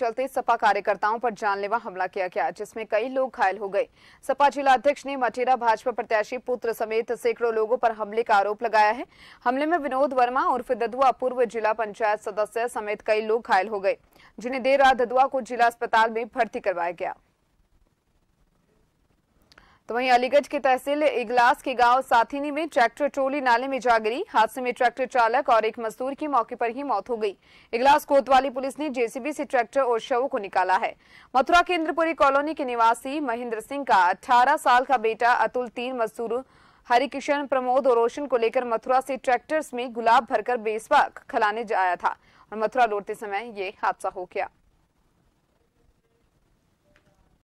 चलते सपा कार्यकर्ताओं पर जानलेवा हमला किया गया जिसमें कई लोग घायल हो गए सपा जिला अध्यक्ष ने मटेरा भाजपा प्रत्याशी पुत्र समेत सैकड़ों लोगों पर हमले का आरोप लगाया है हमले में विनोद वर्मा उर्फ ददुआ पूर्व जिला पंचायत सदस्य समेत कई लोग घायल हो गए जिन्हें देर रात ददुआ को जिला अस्पताल में भर्ती करवाया गया तो वहीं अलीगढ़ के तहसील इगलास के गांव साथिनी में ट्रैक्टर ट्रोली नाले में जा गिरी हादसे में ट्रैक्टर चालक और एक मजदूर की मौके पर ही मौत हो गई इगलास कोतवाली पुलिस ने जेसीबी से ट्रैक्टर और शव को निकाला है मथुरा के इंद्रपुरी कॉलोनी के निवासी महेंद्र सिंह का अठारह साल का बेटा अतुल तीन मजदूर हरिकिशन प्रमोद और रोशन को लेकर मथुरा से ट्रैक्टर में गुलाब भरकर बेसवा खलाने जाया था और मथुरा लौटते समय ये हादसा हो गया